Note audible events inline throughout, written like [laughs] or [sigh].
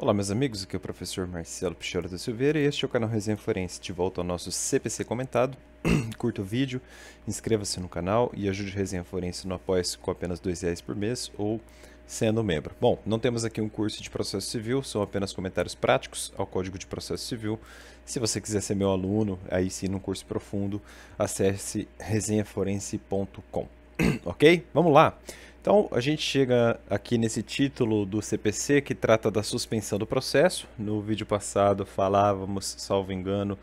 Olá meus amigos, aqui é o professor Marcelo Pichora da Silveira e este é o canal Resenha Forense. De volta ao nosso CPC comentado. [clears throat] Curta o vídeo, inscreva-se no canal e ajude Resenha Forense no Apoia-se com apenas R$ reais por mês ou sendo membro. Bom, não temos aqui um curso de processo civil, são apenas comentários práticos ao Código de Processo Civil. Se você quiser ser meu aluno, aí sim num curso profundo, acesse resenhaforense.com. [clears throat] ok? Vamos lá! Então, a gente chega aqui nesse título do CPC que trata da suspensão do processo. No vídeo passado falávamos, salvo engano,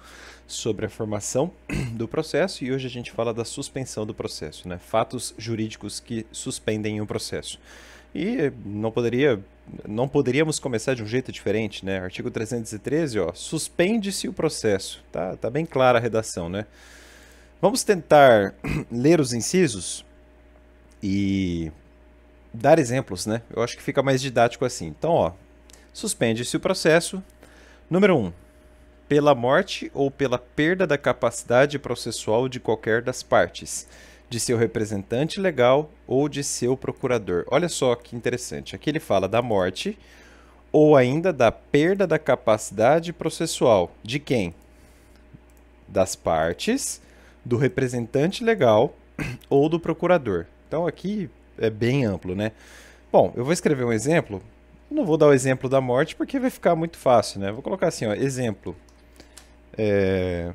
sobre a formação [clears throat] do processo e hoje a gente fala da suspensão do processo, né? Fatos jurídicos que suspendem o processo. E não poderia não poderíamos começar de um jeito diferente, né? Artigo 313, ó, suspende-se o processo. Tá, tá bem clara a redação, né? Vamos tentar [clears throat] ler os incisos e dar exemplos, né? Eu acho que fica mais didático assim. Então, ó, suspende-se o processo. Número 1. Um, pela morte ou pela perda da capacidade processual de qualquer das partes, de seu representante legal ou de seu procurador. Olha só que interessante. Aqui ele fala da morte ou ainda da perda da capacidade processual. De quem? Das partes, do representante legal [clears throat] ou do procurador. Então aqui é bem amplo, né? Bom, eu vou escrever um exemplo. não vou dar o exemplo da morte porque vai ficar muito fácil, né? Vou colocar assim, ó, exemplo. É...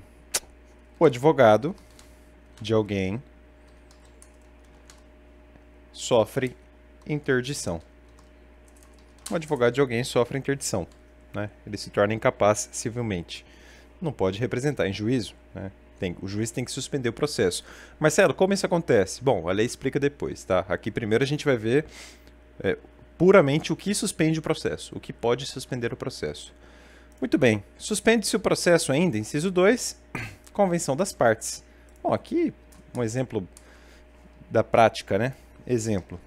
O advogado de alguém sofre interdição. O advogado de alguém sofre interdição. Né? Ele se torna incapaz civilmente. Não pode representar em juízo. Né? Tem, o juiz tem que suspender o processo. Marcelo, como isso acontece? Bom, a lei explica depois, tá? Aqui primeiro a gente vai ver é, puramente o que suspende o processo, o que pode suspender o processo. Muito bem, suspende-se o processo ainda, inciso 2, [coughs] convenção das partes. Bom, aqui um exemplo da prática, né? Exemplo.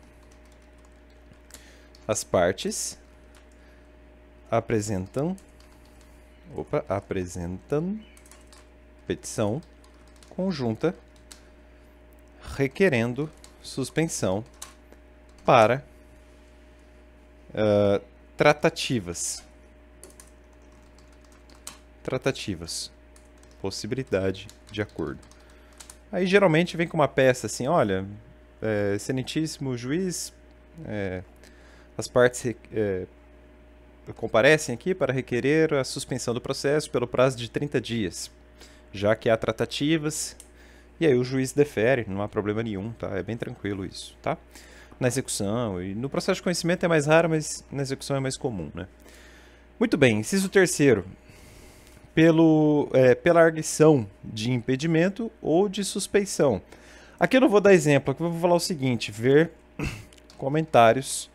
As partes apresentam opa, apresentam petição conjunta requerendo suspensão para uh, tratativas. Tratativas. Possibilidade de acordo. Aí geralmente vem com uma peça assim, olha, é, excelentíssimo juiz, é, as partes é, comparecem aqui para requerer a suspensão do processo pelo prazo de 30 dias já que há tratativas, e aí o juiz defere, não há problema nenhum, tá? É bem tranquilo isso, tá? Na execução e no processo de conhecimento é mais raro, mas na execução é mais comum, né? Muito bem, inciso terceiro. Pelo, é, pela arguição de impedimento ou de suspeição. Aqui eu não vou dar exemplo, aqui eu vou falar o seguinte, ver [coughs] comentários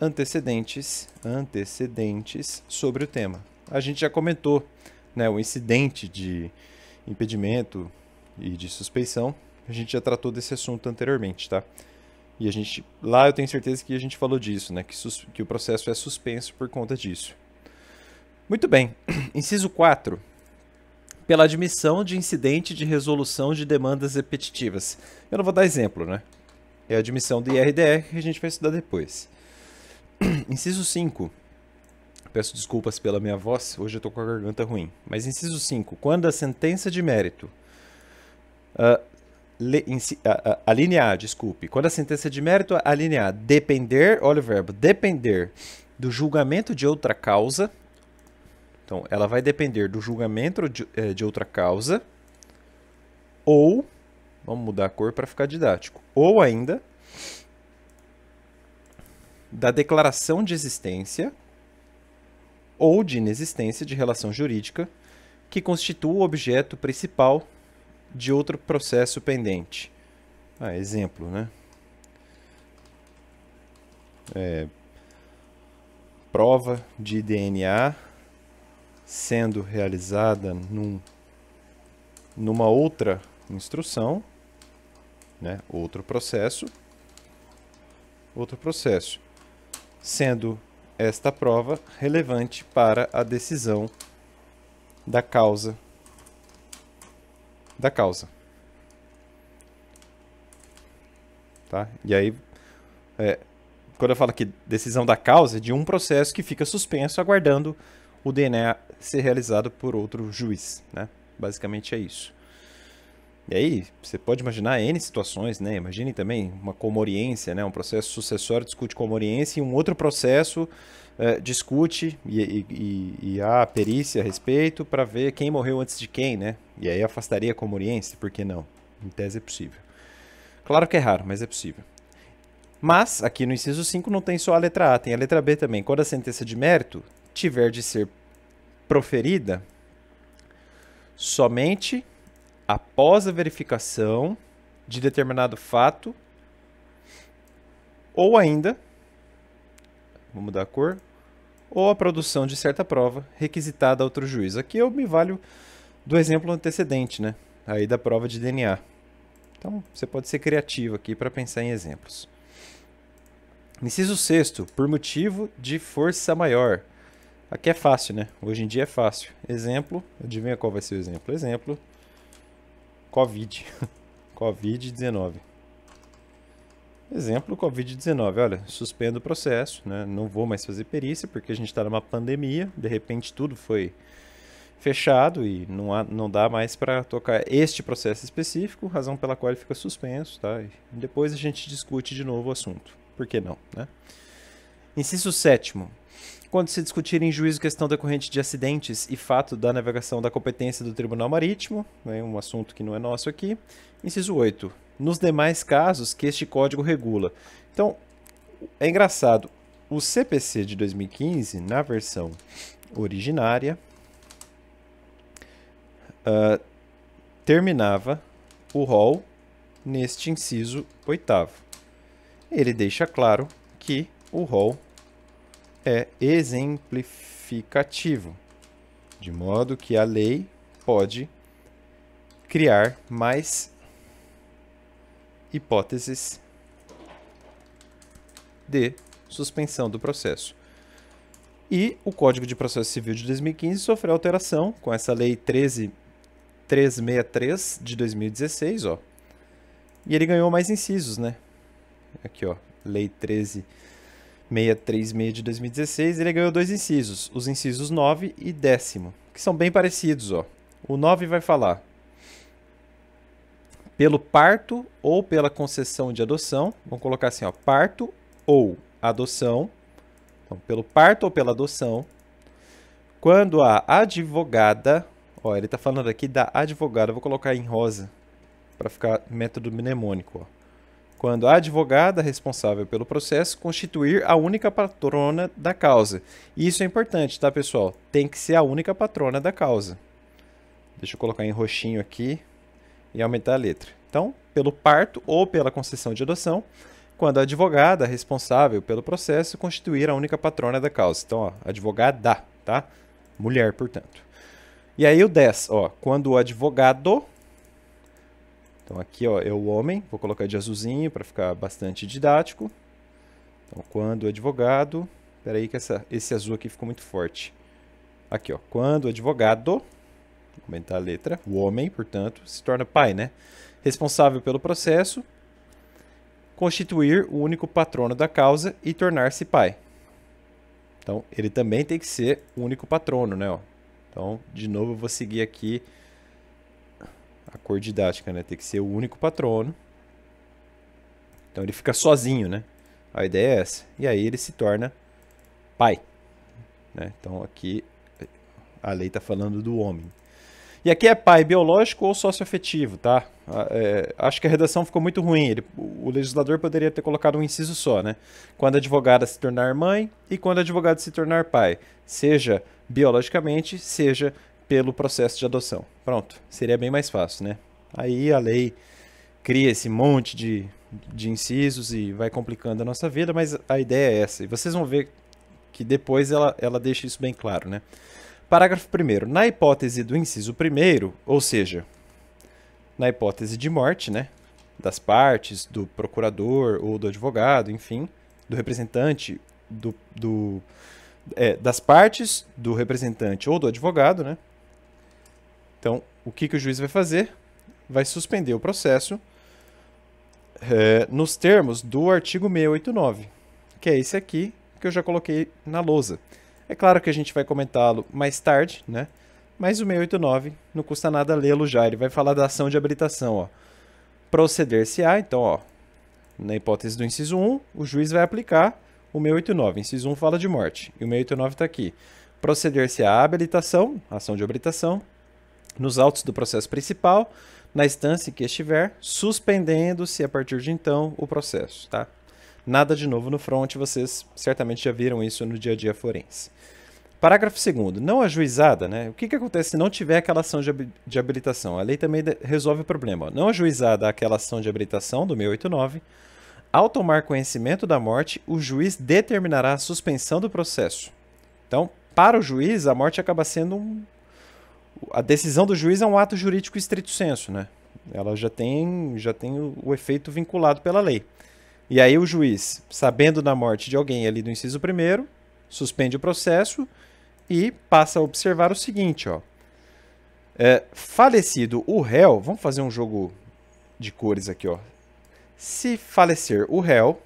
antecedentes, antecedentes sobre o tema. A gente já comentou né, o incidente de impedimento e de suspeição, a gente já tratou desse assunto anteriormente, tá? E a gente, lá eu tenho certeza que a gente falou disso, né? Que, sus, que o processo é suspenso por conta disso. Muito bem. [clears throat] Inciso 4. Pela admissão de incidente de resolução de demandas repetitivas. Eu não vou dar exemplo, né? É a admissão do IRDR que a gente vai estudar depois. [clears throat] Inciso 5 Peço desculpas pela minha voz, hoje eu estou com a garganta ruim. Mas inciso 5. Quando a sentença de mérito. Uh, le, inci, uh, uh, alinear, desculpe. Quando a sentença de mérito alinear depender, olha o verbo, depender do julgamento de outra causa. Então, ela vai depender do julgamento de, eh, de outra causa. Ou, vamos mudar a cor para ficar didático. Ou ainda, da declaração de existência ou de inexistência de relação jurídica que constitua o objeto principal de outro processo pendente. Ah, exemplo, né? É, prova de DNA sendo realizada num, numa outra instrução, né? outro processo, outro processo, sendo esta prova relevante para a decisão da causa da causa. Tá? E aí, é, quando eu falo aqui decisão da causa, é de um processo que fica suspenso aguardando o DNA ser realizado por outro juiz. Né? Basicamente é isso. E aí, você pode imaginar N situações, né? Imagine também uma comoriência, né? Um processo sucessório discute comoriência e um outro processo é, discute e, e, e, há perícia a respeito para ver quem morreu antes de quem, né? E aí afastaria a comoriência, por que não? Em tese é possível. Claro que é raro, mas é possível. Mas, aqui no inciso 5 não tem só a letra A, tem a letra B também. Quando a sentença de mérito tiver de ser proferida somente após a verificação de determinado fato, ou ainda, vou mudar a cor, ou a produção de certa prova requisitada a outro juiz. Aqui eu me valho do exemplo antecedente, né? Aí da prova de DNA. Então, você pode ser criativo aqui para pensar em exemplos. Inciso sexto por motivo de força maior. Aqui é fácil, né? Hoje em dia é fácil. Exemplo, adivinha qual vai ser o exemplo? Exemplo, Covid. [laughs] Covid-19. Exemplo, Covid-19. Olha, suspendo o processo, né? não vou mais fazer perícia porque a gente está numa pandemia, de repente tudo foi fechado e não, há, não dá mais para tocar este processo específico, razão pela qual ele fica suspenso. Tá? E depois a gente discute de novo o assunto. Por que não? Né? Inciso 7 quando se discutir em juízo questão decorrente de acidentes e fato da navegação da competência do Tribunal Marítimo, né, um assunto que não é nosso aqui. Inciso 8. Nos demais casos que este código regula. Então, é engraçado. O CPC de 2015, na versão originária, uh, terminava o rol neste inciso oitavo. Ele deixa claro que o rol é exemplificativo, de modo que a lei pode criar mais hipóteses de suspensão do processo. E o Código de Processo Civil de 2015 sofreu alteração com essa lei 13363 de 2016, ó. E ele ganhou mais incisos, né? Aqui, ó, lei 13363 636 de 2016, ele ganhou dois incisos, os incisos 9 e décimo, que são bem parecidos. Ó. O 9 vai falar: pelo parto ou pela concessão de adoção, vamos colocar assim: ó, parto ou adoção, então, pelo parto ou pela adoção, quando a advogada, ó, ele está falando aqui da advogada, vou colocar em rosa para ficar método mnemônico. Ó quando a advogada responsável pelo processo constituir a única patrona da causa. isso é importante, tá, pessoal? Tem que ser a única patrona da causa. Deixa eu colocar em roxinho aqui e aumentar a letra. Então, pelo parto ou pela concessão de adoção, quando a advogada responsável pelo processo constituir a única patrona da causa. Então, ó, advogada, tá? Mulher, portanto. E aí o 10, ó, quando o advogado então aqui ó, é o homem, vou colocar de azulzinho para ficar bastante didático. Então quando advogado, espera aí que essa, esse azul aqui ficou muito forte. Aqui ó, quando advogado, advogado, aumentar a letra, o homem, portanto, se torna pai, né? Responsável pelo processo, constituir o único patrono da causa e tornar-se pai. Então ele também tem que ser o único patrono, né? Ó. Então de novo eu vou seguir aqui cor didática, né? Tem que ser o único patrono. Então ele fica sozinho, né? A ideia é essa. E aí ele se torna pai. Né? Então aqui a lei está falando do homem. E aqui é pai biológico ou socioafetivo, tá? É, acho que a redação ficou muito ruim. Ele, o legislador poderia ter colocado um inciso só, né? Quando a advogada se tornar mãe e quando a advogada se tornar pai. Seja biologicamente, seja pelo processo de adoção. Pronto, seria bem mais fácil, né? Aí a lei cria esse monte de, de incisos e vai complicando a nossa vida, mas a ideia é essa. E vocês vão ver que depois ela, ela deixa isso bem claro, né? Parágrafo 1. Na hipótese do inciso 1, ou seja, na hipótese de morte, né? Das partes, do procurador ou do advogado, enfim, do representante, do, do é, das partes, do representante ou do advogado, né? Então, o que, que o juiz vai fazer? Vai suspender o processo é, nos termos do artigo 689, que é esse aqui que eu já coloquei na lousa. É claro que a gente vai comentá-lo mais tarde, né? Mas o 689 não custa nada lê-lo já. Ele vai falar da ação de habilitação. Ó. Proceder-se-á, então, ó, na hipótese do inciso 1, o juiz vai aplicar o 689. Inciso 1 fala de morte. E o 689 está aqui. Proceder-se à habilitação, ação de habilitação, nos autos do processo principal, na instância em que estiver, suspendendo-se a partir de então o processo, tá? Nada de novo no front, vocês certamente já viram isso no dia a dia forense. Parágrafo 2 Não ajuizada, né? O que, que acontece se não tiver aquela ação de, hab de habilitação? A lei também resolve o problema. Ó. Não ajuizada aquela ação de habilitação do 689, ao tomar conhecimento da morte, o juiz determinará a suspensão do processo. Então, para o juiz, a morte acaba sendo um a decisão do juiz é um ato jurídico estrito senso, né? Ela já tem, já tem o, o efeito vinculado pela lei. E aí o juiz, sabendo da morte de alguém ali do inciso primeiro, suspende o processo e passa a observar o seguinte, ó. É, falecido o réu, vamos fazer um jogo de cores aqui, ó. Se falecer o réu,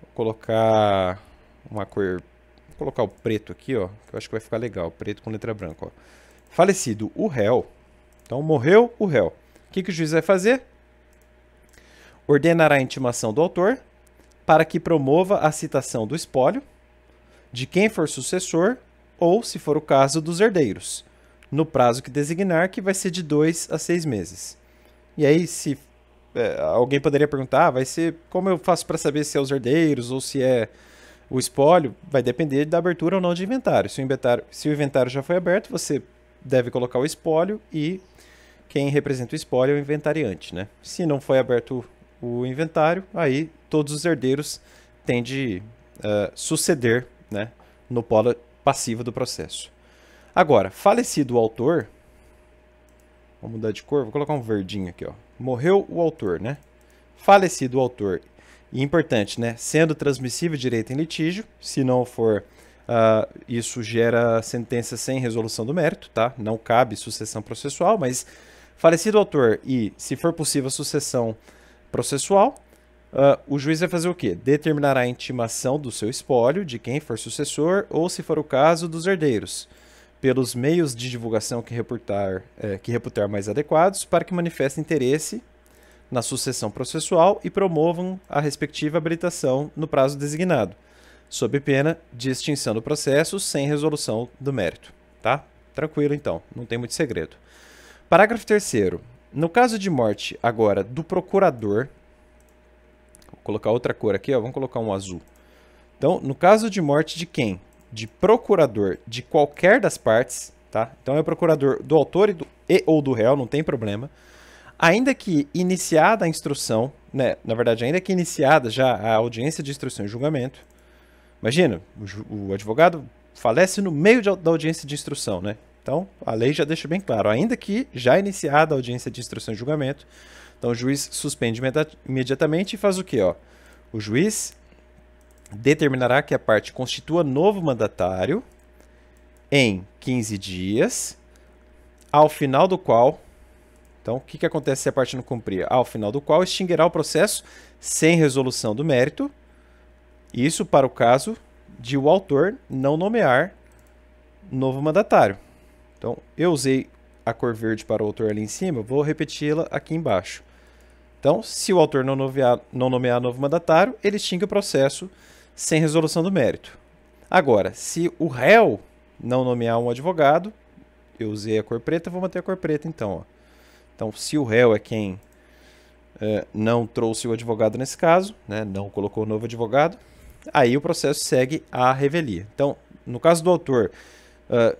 vou colocar uma cor, vou colocar o preto aqui, ó, que eu acho que vai ficar legal, preto com letra branca, ó falecido o réu, então morreu o réu, o que, que o juiz vai fazer? Ordenará a intimação do autor para que promova a citação do espólio, de quem for sucessor ou, se for o caso, dos herdeiros, no prazo que designar, que vai ser de dois a seis meses. E aí, se é, alguém poderia perguntar, ah, vai ser como eu faço para saber se é os herdeiros ou se é o espólio? Vai depender da abertura ou não de inventário. Se o inventário, se o inventário já foi aberto, você deve colocar o espólio e quem representa o espólio é o inventariante, né? Se não foi aberto o inventário, aí todos os herdeiros têm de uh, suceder né, no polo passivo do processo. Agora, falecido o autor, vou mudar de cor, vou colocar um verdinho aqui, ó. Morreu o autor, né? Falecido o autor. E importante, né? Sendo transmissível direito em litígio, se não for Uh, isso gera sentença sem resolução do mérito, tá? Não cabe sucessão processual, mas falecido autor e, se for possível, sucessão processual, uh, o juiz vai fazer o quê? Determinará a intimação do seu espólio, de quem for sucessor, ou, se for o caso, dos herdeiros, pelos meios de divulgação que reputar, é, que reputar mais adequados, para que manifeste interesse na sucessão processual e promovam a respectiva habilitação no prazo designado sob pena de extinção do processo sem resolução do mérito. Tá? Tranquilo, então, não tem muito segredo. Parágrafo 3. No caso de morte, agora, do procurador. Vou colocar outra cor aqui, ó, vamos colocar um azul. Então, no caso de morte de quem? De procurador de qualquer das partes, tá? Então é o procurador do autor e, do, e ou do réu, não tem problema. Ainda que iniciada a instrução, né? Na verdade, ainda que iniciada já a audiência de instrução e julgamento, Imagina, o, o advogado falece no meio de, da audiência de instrução, né? Então, a lei já deixa bem claro, ainda que já iniciada a audiência de instrução e julgamento, então o juiz suspende imediatamente e faz o quê? Ó? O juiz determinará que a parte constitua novo mandatário em 15 dias, ao final do qual. Então, o que, que acontece se a parte não cumprir? Ao final do qual extinguirá o processo sem resolução do mérito isso para o caso de o autor não nomear novo mandatário. Então, eu usei a cor verde para o autor ali em cima, vou repeti-la aqui embaixo. Então, se o autor não nomear, não nomear novo mandatário, ele extingue o processo sem resolução do mérito. Agora, se o réu não nomear um advogado, eu usei a cor preta, vou manter a cor preta então. Ó. Então, se o réu é quem é, não trouxe o advogado nesse caso, né, não colocou o novo advogado, aí o processo segue a revelia. Então, no caso do autor, uh,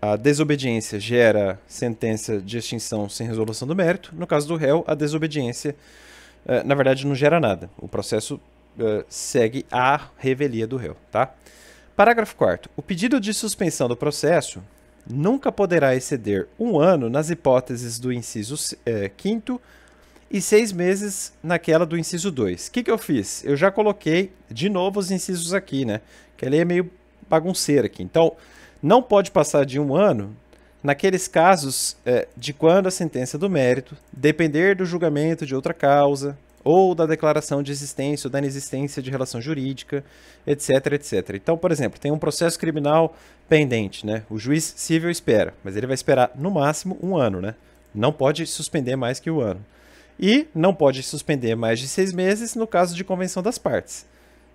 a desobediência gera sentença de extinção sem resolução do mérito. No caso do réu, a desobediência, uh, na verdade, não gera nada. O processo uh, segue a revelia do réu, tá? Parágrafo 4 O pedido de suspensão do processo nunca poderá exceder um ano nas hipóteses do inciso 5 eh, e seis meses naquela do inciso 2. O que, que eu fiz? Eu já coloquei de novo os incisos aqui, né? Que a é meio bagunceira aqui. Então, não pode passar de um ano naqueles casos é, de quando a sentença é do mérito depender do julgamento de outra causa ou da declaração de existência ou da inexistência de relação jurídica, etc, etc. Então, por exemplo, tem um processo criminal pendente, né? O juiz civil espera, mas ele vai esperar no máximo um ano, né? Não pode suspender mais que o um ano e não pode suspender mais de seis meses no caso de convenção das partes.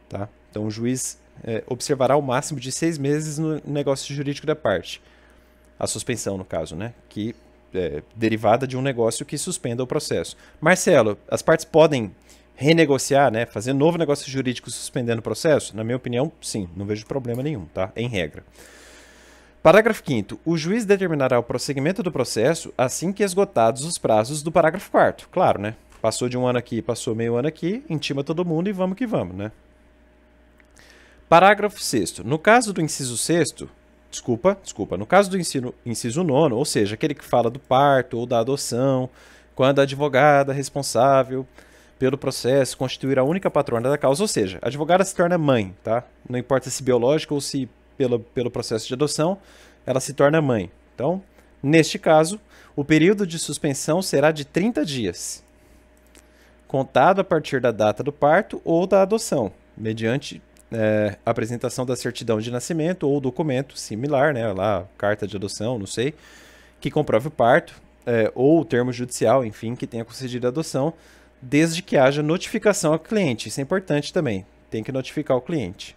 Tá? Então, o juiz é, observará o máximo de seis meses no negócio jurídico da parte. A suspensão, no caso, né? Que é, derivada de um negócio que suspenda o processo. Marcelo, as partes podem renegociar, né? Fazer novo negócio jurídico suspendendo o processo? Na minha opinião, sim. Não vejo problema nenhum, tá? Em regra. Parágrafo 5 O juiz determinará o prosseguimento do processo assim que esgotados os prazos do parágrafo 4 Claro, né? Passou de um ano aqui, passou meio ano aqui, intima todo mundo e vamos que vamos, né? Parágrafo 6 No caso do inciso 6 desculpa, desculpa, no caso do ensino, inciso 9, ou seja, aquele que fala do parto ou da adoção, quando a advogada responsável pelo processo constituir a única patrona da causa, ou seja, a advogada se torna mãe, tá? Não importa se biológica ou se pelo, pelo processo de adoção, ela se torna mãe. Então, neste caso, o período de suspensão será de 30 dias, contado a partir da data do parto ou da adoção, mediante é, apresentação da certidão de nascimento ou documento similar, né, lá, carta de adoção, não sei, que comprove o parto, é, ou o termo judicial, enfim, que tenha concedido a adoção, desde que haja notificação ao cliente. Isso é importante também, tem que notificar o cliente.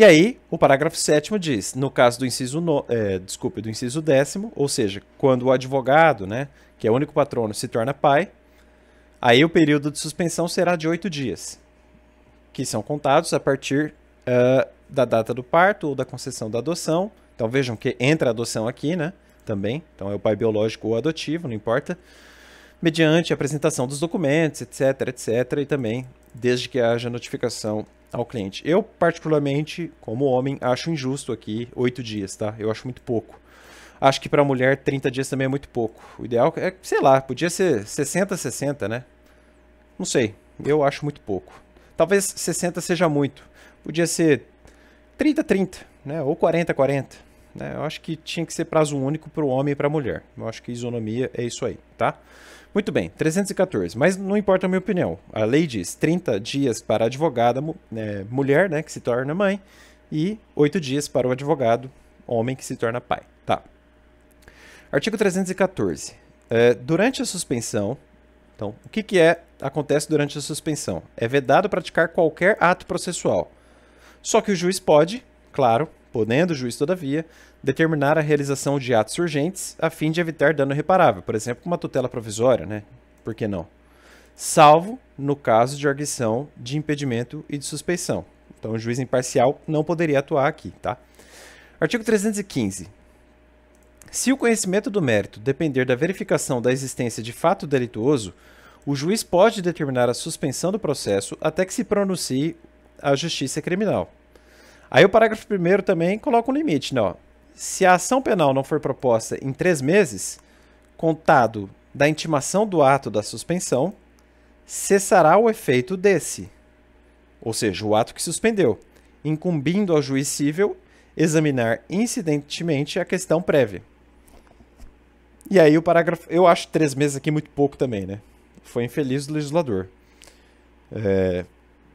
E aí, o parágrafo 7 diz, no caso do inciso, no, é, desculpe, do inciso décimo, ou seja, quando o advogado, né, que é o único patrono, se torna pai, aí o período de suspensão será de oito dias, que são contados a partir uh, da data do parto ou da concessão da adoção. Então vejam que entra a adoção aqui, né, também, então é o pai biológico ou adotivo, não importa, mediante a apresentação dos documentos, etc, etc, e também desde que haja notificação ao cliente. Eu, particularmente, como homem, acho injusto aqui oito dias, tá? Eu acho muito pouco. Acho que para mulher 30 dias também é muito pouco. O ideal é, sei lá, podia ser 60, 60, né? Não sei. Eu acho muito pouco. Talvez 60 seja muito. Podia ser 30, 30, né? Ou 40, 40. Né? Eu acho que tinha que ser prazo único para o homem e para a mulher. Eu acho que isonomia é isso aí, tá? Muito bem, 314. Mas não importa a minha opinião. A lei diz 30 dias para a advogada é, mulher, né, que se torna mãe, e 8 dias para o advogado homem que se torna pai. Tá. Artigo 314. É, durante a suspensão, então, o que, que é acontece durante a suspensão? É vedado praticar qualquer ato processual. Só que o juiz pode, claro, podendo o juiz, todavia, determinar a realização de atos urgentes a fim de evitar dano reparável, por exemplo, uma tutela provisória, né? Por que não? Salvo no caso de arguição de impedimento e de suspeição. Então, o juiz imparcial não poderia atuar aqui, tá? Artigo 315. Se o conhecimento do mérito depender da verificação da existência de fato delituoso, o juiz pode determinar a suspensão do processo até que se pronuncie a justiça criminal. Aí o parágrafo primeiro também coloca um limite, né? Ó. Se a ação penal não for proposta em três meses, contado da intimação do ato da suspensão, cessará o efeito desse, ou seja, o ato que suspendeu, incumbindo ao juiz civil examinar incidentemente a questão prévia. E aí o parágrafo. Eu acho três meses aqui muito pouco também, né? Foi infeliz do legislador. É,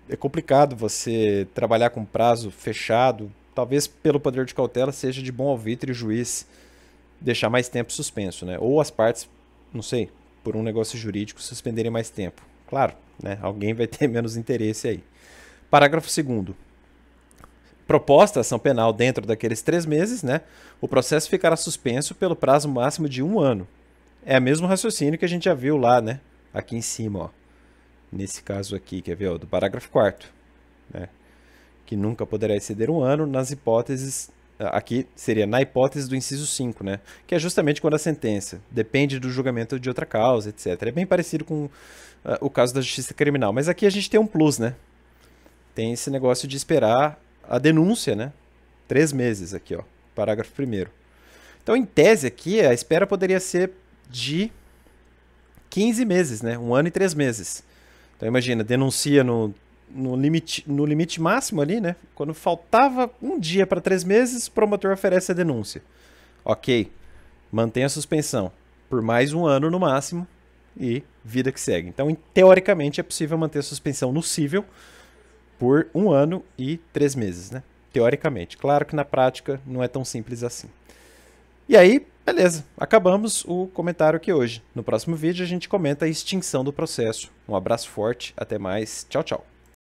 é complicado você trabalhar com prazo fechado. Talvez pelo poder de cautela seja de bom alvitre o juiz deixar mais tempo suspenso, né? Ou as partes, não sei, por um negócio jurídico suspenderem mais tempo. Claro, né? Alguém vai ter [laughs] menos interesse aí. Parágrafo 2 proposta ação penal dentro daqueles três meses, né, o processo ficará suspenso pelo prazo máximo de um ano. É o mesmo raciocínio que a gente já viu lá, né, aqui em cima, ó nesse caso aqui, quer ver, ó, do parágrafo 4 né? que nunca poderá exceder um ano nas hipóteses ah, aqui seria na hipótese do inciso 5, né? Que é justamente quando a sentença depende do julgamento de outra causa, etc. É bem parecido com uh, o caso da justiça criminal, mas aqui a gente tem um plus, né? Tem esse negócio de esperar a denúncia, né? Três meses aqui, ó, parágrafo primeiro. Então, em tese aqui, a espera poderia ser de 15 meses, né? Um ano e três meses. Então imagina, denuncia no, no, limite, no limite máximo ali, né? Quando faltava um dia para três meses, o promotor oferece a denúncia. Ok, mantém a suspensão por mais um ano no máximo e vida que segue. Então, teoricamente, é possível manter a suspensão no cível por um ano e três meses, né? Teoricamente. Claro que na prática não é tão simples assim. E aí, Beleza, acabamos o comentário aqui hoje. No próximo vídeo a gente comenta a extinção do processo. Um abraço forte, até mais, tchau, tchau.